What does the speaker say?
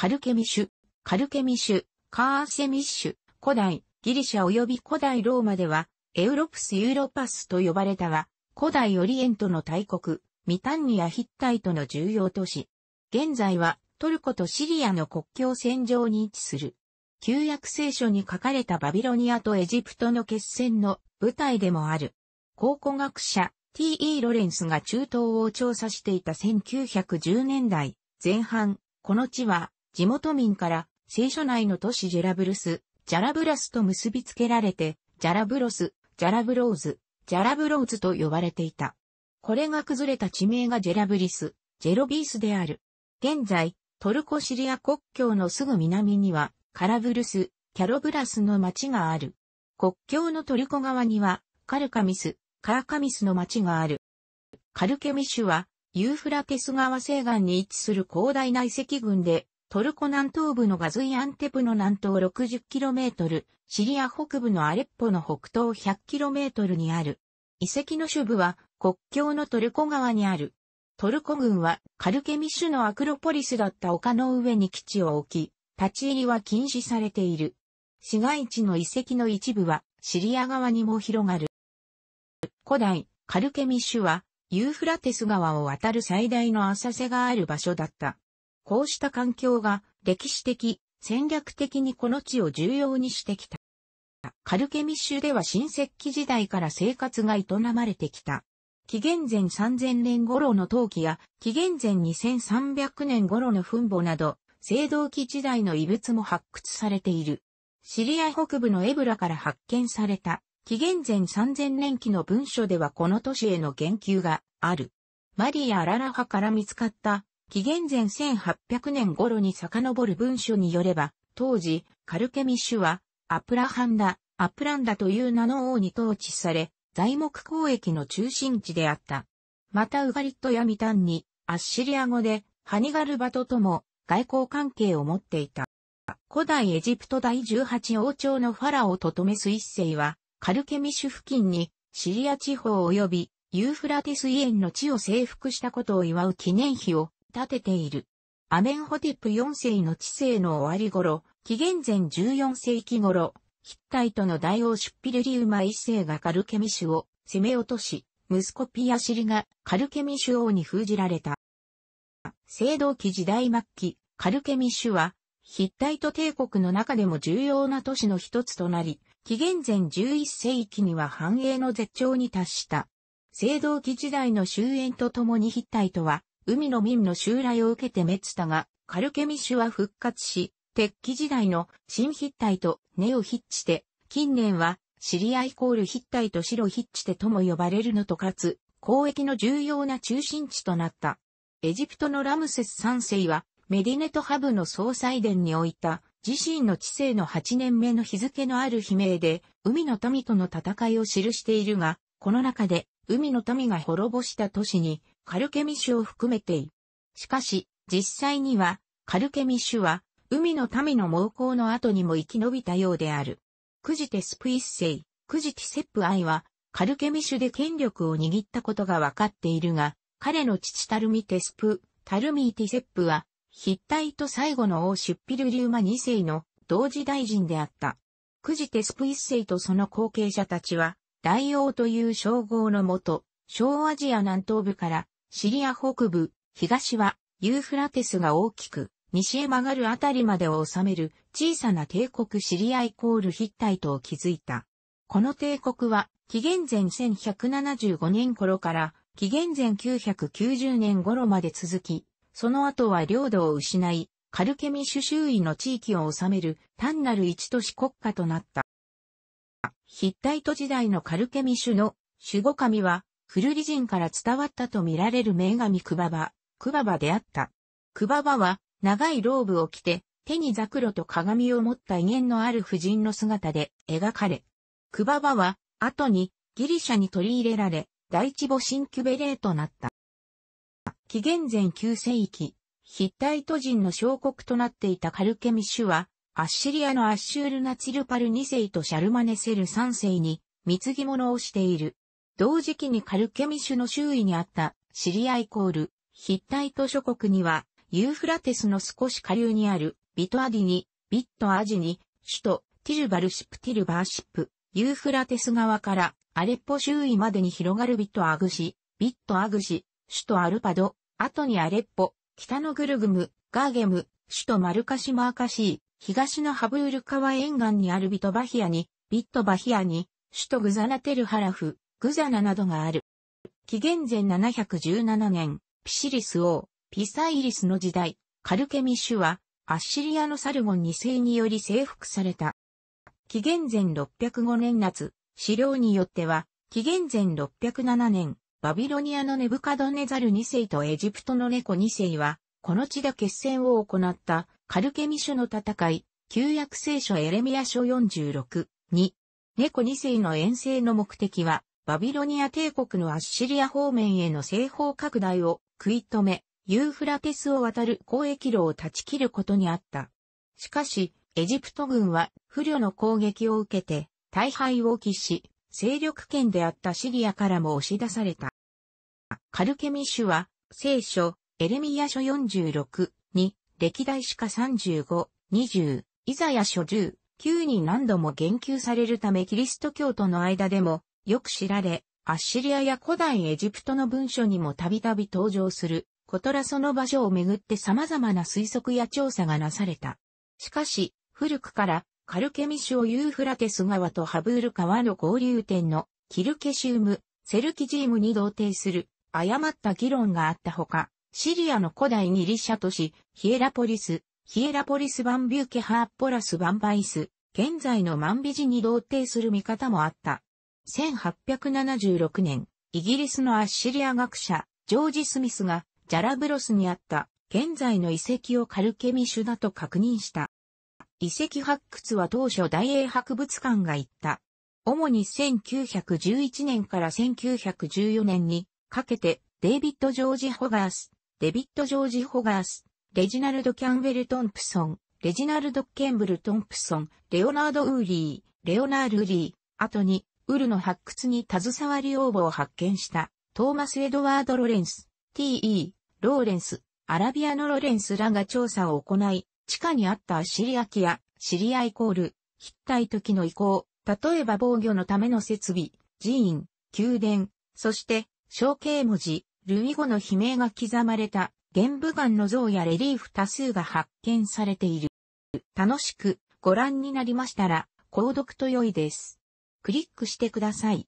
カルケミシュ、カルケミシュ、カーセミッシュ、古代、ギリシャ及び古代ローマでは、エウロプス・ユーロパスと呼ばれたは、古代オリエントの大国、ミタンニア・ヒッタイトの重要都市。現在は、トルコとシリアの国境線上に位置する。旧約聖書に書かれたバビロニアとエジプトの決戦の舞台でもある。考古学者 T.E. ロレンスが中東を調査していた1910年代前半、この地は地元民から聖書内の都市ジェラブルス、ジャラブラスと結びつけられて、ジャラブロス、ジャラブローズ、ジャラブローズと呼ばれていた。これが崩れた地名がジェラブリス、ジェロビースである。現在、トルコシリア国境のすぐ南には、カラブルス、キャロブラスの町がある。国境のトルコ側には、カルカミス、カーカミスの町がある。カルケミシュは、ユーフラテス川西岸に位置する広大な遺跡群で、トルコ南東部のガズイアンテプの南東 60km、シリア北部のアレッポの北東 100km にある。遺跡の主部は国境のトルコ側にある。トルコ軍はカルケミッシュのアクロポリスだった丘の上に基地を置き、立ち入りは禁止されている。市街地の遺跡の一部はシリア側にも広がる。古代、カルケミッシュはユーフラテス川を渡る最大の浅瀬がある場所だった。こうした環境が歴史的、戦略的にこの地を重要にしてきた。カルケミッシュでは新石器時代から生活が営まれてきた。紀元前3000年頃の陶器や紀元前2300年頃の墳墓など、青銅器時代の遺物も発掘されている。シリア北部のエブラから発見された紀元前3000年期の文書ではこの都市への言及がある。マリア・ララハから見つかった紀元前1800年頃に遡る文書によれば、当時、カルケミッシュは、アプラハンダ、アプランダという名の王に統治され、材木交易の中心地であった。またウガリットやミタンに、アッシリア語で、ハニガルバトとも、外交関係を持っていた。古代エジプト第18王朝のファラオトトメス一世は、カルケミシュ付近にシリア地方及びユーフラテスイエンの地を征服したことを祝う記念碑を建てている。アメンホテップ4世の治世の終わり頃、紀元前14世紀頃、ヒッタイトの大王シュッピルリウマ1世がカルケミシュを攻め落とし、息子ピアシリがカルケミシュ王に封じられた。青銅器時代末期、カルケミシュは、ヒッタイト帝国の中でも重要な都市の一つとなり、紀元前11世紀には繁栄の絶頂に達した。青銅器時代の終焉とともにヒッタイトは、海の民の襲来を受けて滅したが、カルケミシュは復活し、鉄器時代の新筆体とネオヒッチ近年はシリアイコール筆体と白ヒッチとも呼ばれるのとかつ、交易の重要な中心地となった。エジプトのラムセス3世は、メディネトハブの総裁殿に置いた、自身の知性の8年目の日付のある悲鳴で、海の民との戦いを記しているが、この中で、海の民が滅ぼした都市に、カルケミシュを含めてい。しかし、実際には、カルケミシュは、海の民の猛攻の後にも生き延びたようである。クジテスプイッセイ、クジティセップアイは、カルケミシュで権力を握ったことが分かっているが、彼の父タルミテスプ、タルミーティセップは、筆体と最後の王シュッピルリューマ2世の同時大臣であった。クジテスプイッセイとその後継者たちは、大王という称号のもと、小アジア南東部からシリア北部、東はユーフラテスが大きく、西へ曲がるあたりまでを治める小さな帝国シリアイコールヒッタイトを築いた。この帝国は紀元前1175年頃から紀元前990年頃まで続き、その後は領土を失い、カルケミシュ周囲の地域を治める単なる一都市国家となった。ヒッタイト時代のカルケミュの守護神は、古理人から伝わったと見られる名神クババ、クババであった。クババは、長いローブを着て、手にザクロと鏡を持った威厳のある婦人の姿で描かれ、クババは、後にギリシャに取り入れられ、第一母神キュベレーとなった。紀元前9世紀、ヒッタイト人の小国となっていたカルケミシュは、アッシリアのアッシュールナチルパル2世とシャルマネセル3世に貢ぎ物をしている。同時期にカルケミシュの周囲にあったシリアイコール、ヒッタイト諸国には、ユーフラテスの少し下流にあるビトアディニ、ビットアジニ、首都ティルバルシップティルバーシップ、ユーフラテス側からアレッポ周囲までに広がるビットアグシ、ビットアグシ、首都アルパド、後にアレッポ、北のグルグム、ガーゲム、首都マルカシマーカシー、東のハブール川沿岸にあるビトバヒアに、ビットバヒアに、首都グザナテルハラフ、グザナなどがある。紀元前717年、ピシリス王、ピサイリスの時代、カルケミッシュは、アッシリアのサルゴン2世により征服された。紀元前605年夏、資料によっては、紀元前607年、バビロニアのネブカドネザル2世とエジプトのネコ2世は、この地で決戦を行ったカルケミシュの戦い、旧約聖書エレミア書46、2。猫2世の遠征の目的は、バビロニア帝国のアッシリア方面への西方拡大を食い止め、ユーフラテスを渡る交易路を断ち切ることにあった。しかし、エジプト軍は不慮の攻撃を受けて、大敗を喫し、勢力圏であったシリアからも押し出された。カルケミシュは、聖書、エレミア書46に歴代史家35、20、イザヤ書10、9に何度も言及されるためキリスト教徒の間でもよく知られ、アッシリアや古代エジプトの文書にもたびたび登場する、ことらその場所をめぐって様々な推測や調査がなされた。しかし、古くからカルケミシュをユーフラテス川とハブール川の合流点のキルケシウム、セルキジームに同定する誤った議論があったほか、シリアの古代ギリシャ都市、ヒエラポリス、ヒエラポリス・バンビューケ・ハーポラス・バンバイス、現在のマンビジに同定する見方もあった。1876年、イギリスのアッシリア学者、ジョージ・スミスが、ジャラブロスにあった、現在の遺跡をカルケミシュだと確認した。遺跡発掘は当初大英博物館が行った。主に1911年から1914年にかけてデイビッド・ジョージ・ホガース、デビッド・ジョージ・ホガース、レジナルド・キャンベル・トンプソン、レジナルド・ケンブル・トンプソン、レオナード・ウーリー、レオナール・ウリー、後に、ウルの発掘に携わり応募を発見した、トーマス・エドワード・ロレンス、T.E., ローレンス、アラビアのロレンスらが調査を行い、地下にあったアシリアキや、シリアイコール、筆体時の移行、例えば防御のための設備、寺院、宮殿、そして、象形文字、ルイ語の悲鳴が刻まれた玄武岩の像やレリーフ多数が発見されている。楽しくご覧になりましたら、購読と良いです。クリックしてください。